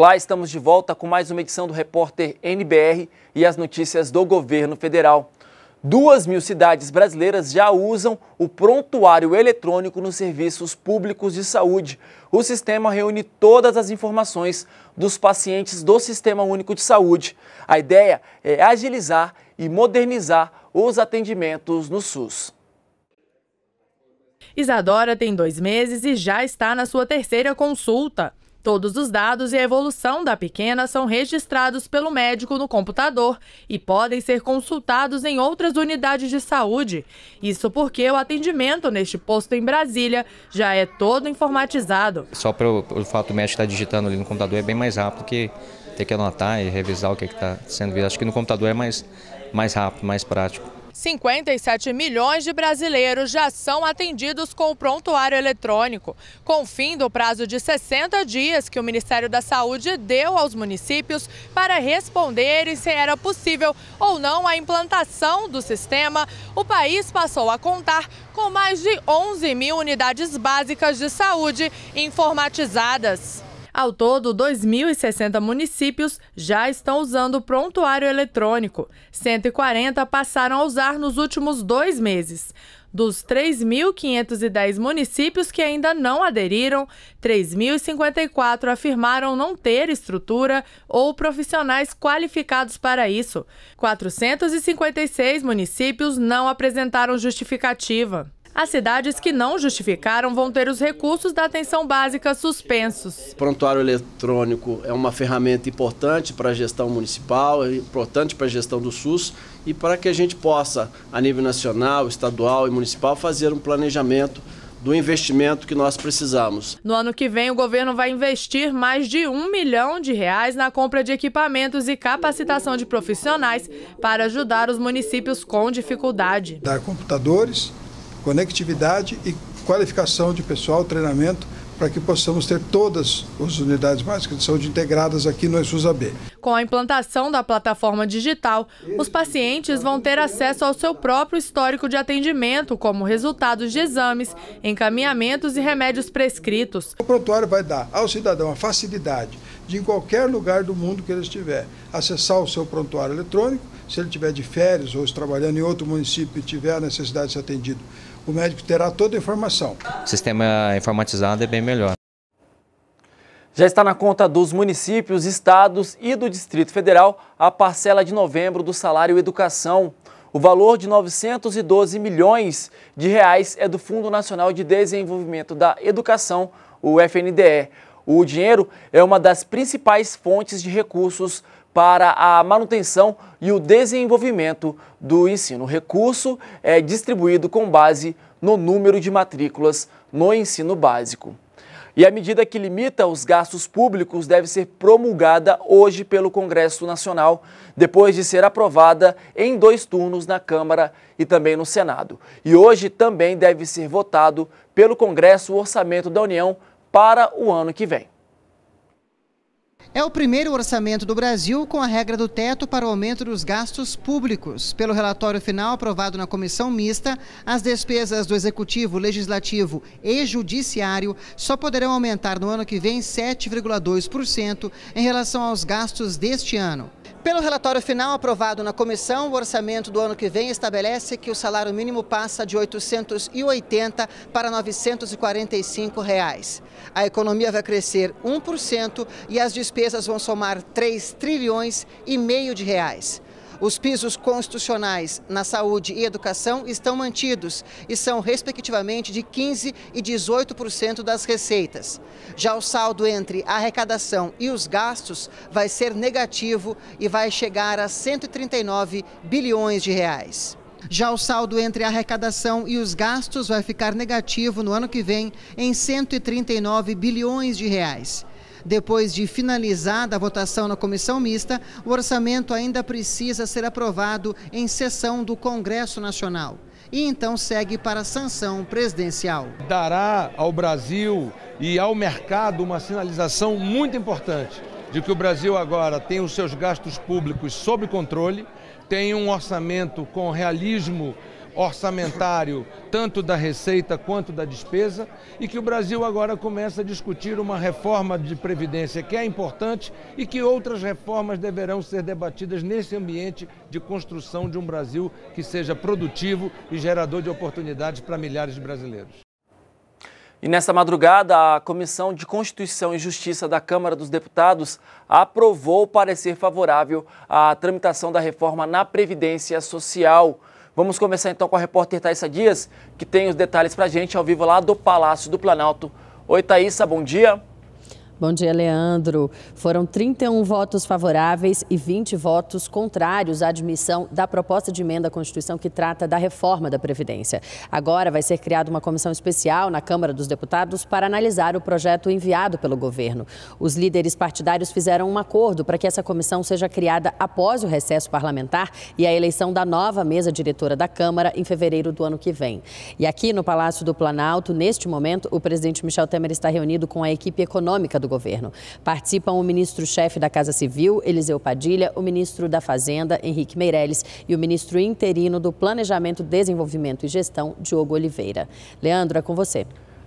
Olá, estamos de volta com mais uma edição do Repórter NBR e as notícias do governo federal. Duas mil cidades brasileiras já usam o prontuário eletrônico nos serviços públicos de saúde. O sistema reúne todas as informações dos pacientes do Sistema Único de Saúde. A ideia é agilizar e modernizar os atendimentos no SUS. Isadora tem dois meses e já está na sua terceira consulta. Todos os dados e a evolução da pequena são registrados pelo médico no computador e podem ser consultados em outras unidades de saúde. Isso porque o atendimento neste posto em Brasília já é todo informatizado. Só pelo, fato do médico estar tá digitando ali no computador é bem mais rápido que ter que anotar e revisar o que é está sendo visto. Acho que no computador é mais, mais rápido, mais prático. 57 milhões de brasileiros já são atendidos com o prontuário eletrônico, com fim do prazo de 60 dias que o Ministério da Saúde deu aos municípios para responderem se era possível ou não a implantação do sistema. O país passou a contar com mais de 11 mil unidades básicas de saúde informatizadas. Ao todo, 2.060 municípios já estão usando o prontuário eletrônico. 140 passaram a usar nos últimos dois meses. Dos 3.510 municípios que ainda não aderiram, 3.054 afirmaram não ter estrutura ou profissionais qualificados para isso. 456 municípios não apresentaram justificativa. As cidades que não justificaram vão ter os recursos da atenção básica suspensos. O prontuário eletrônico é uma ferramenta importante para a gestão municipal, é importante para a gestão do SUS e para que a gente possa, a nível nacional, estadual e municipal, fazer um planejamento do investimento que nós precisamos. No ano que vem, o governo vai investir mais de um milhão de reais na compra de equipamentos e capacitação de profissionais para ajudar os municípios com dificuldade. Dar computadores, conectividade e qualificação de pessoal, treinamento para que possamos ter todas as unidades básicas de saúde integradas aqui no SUSAB. Com a implantação da plataforma digital, os pacientes vão ter acesso ao seu próprio histórico de atendimento, como resultados de exames, encaminhamentos e remédios prescritos. O prontuário vai dar ao cidadão a facilidade de, em qualquer lugar do mundo que ele estiver, acessar o seu prontuário eletrônico se ele tiver de férias ou trabalhando em outro município e tiver a necessidade de ser atendido, o médico terá toda a informação. O sistema informatizado é bem melhor. Já está na conta dos municípios, estados e do Distrito Federal a parcela de novembro do salário educação. O valor de 912 milhões de reais é do Fundo Nacional de Desenvolvimento da Educação, o FNDE. O dinheiro é uma das principais fontes de recursos para a manutenção e o desenvolvimento do ensino. O recurso é distribuído com base no número de matrículas no ensino básico. E a medida que limita os gastos públicos deve ser promulgada hoje pelo Congresso Nacional, depois de ser aprovada em dois turnos na Câmara e também no Senado. E hoje também deve ser votado pelo Congresso o orçamento da União para o ano que vem. É o primeiro orçamento do Brasil com a regra do teto para o aumento dos gastos públicos. Pelo relatório final aprovado na comissão mista, as despesas do Executivo, Legislativo e Judiciário só poderão aumentar no ano que vem 7,2% em relação aos gastos deste ano. Pelo relatório final aprovado na comissão, o orçamento do ano que vem estabelece que o salário mínimo passa de 880 para 945 reais. A economia vai crescer 1% e as despesas vão somar 3 trilhões e meio de reais. Os pisos constitucionais na saúde e educação estão mantidos e são, respectivamente, de 15% e 18% das receitas. Já o saldo entre a arrecadação e os gastos vai ser negativo e vai chegar a 139 bilhões de reais. Já o saldo entre a arrecadação e os gastos vai ficar negativo no ano que vem em 139 bilhões de reais. Depois de finalizada a votação na comissão mista, o orçamento ainda precisa ser aprovado em sessão do Congresso Nacional e então segue para a sanção presidencial. Dará ao Brasil e ao mercado uma sinalização muito importante de que o Brasil agora tem os seus gastos públicos sob controle, tem um orçamento com realismo orçamentário, tanto da receita quanto da despesa, e que o Brasil agora começa a discutir uma reforma de previdência que é importante e que outras reformas deverão ser debatidas nesse ambiente de construção de um Brasil que seja produtivo e gerador de oportunidades para milhares de brasileiros. E nessa madrugada, a Comissão de Constituição e Justiça da Câmara dos Deputados aprovou o parecer favorável à tramitação da reforma na Previdência Social. Vamos começar então com a repórter Thaisa Dias, que tem os detalhes para a gente ao vivo lá do Palácio do Planalto. Oi, Thaisa, bom dia. Bom dia, Leandro. Foram 31 votos favoráveis e 20 votos contrários à admissão da proposta de emenda à Constituição que trata da reforma da Previdência. Agora vai ser criada uma comissão especial na Câmara dos Deputados para analisar o projeto enviado pelo governo. Os líderes partidários fizeram um acordo para que essa comissão seja criada após o recesso parlamentar e a eleição da nova mesa diretora da Câmara em fevereiro do ano que vem. E aqui no Palácio do Planalto, neste momento, o presidente Michel Temer está reunido com a equipe econômica do governo. Participam o ministro-chefe da Casa Civil, Eliseu Padilha, o ministro da Fazenda, Henrique Meirelles, e o ministro interino do Planejamento, Desenvolvimento e Gestão, Diogo Oliveira. Leandro, é com você.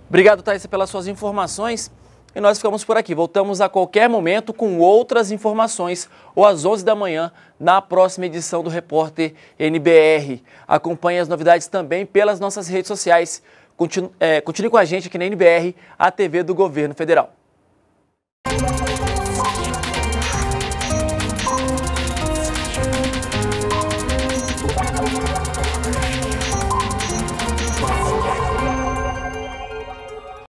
Obrigado, Thaís, pelas suas informações. E nós ficamos por aqui. Voltamos a qualquer momento com outras informações ou às 11 da manhã na próxima edição do Repórter NBR. Acompanhe as novidades também pelas nossas redes sociais. Continue, eh, é, continue com a gente aqui na NBR, a TV do Governo Federal. Thank you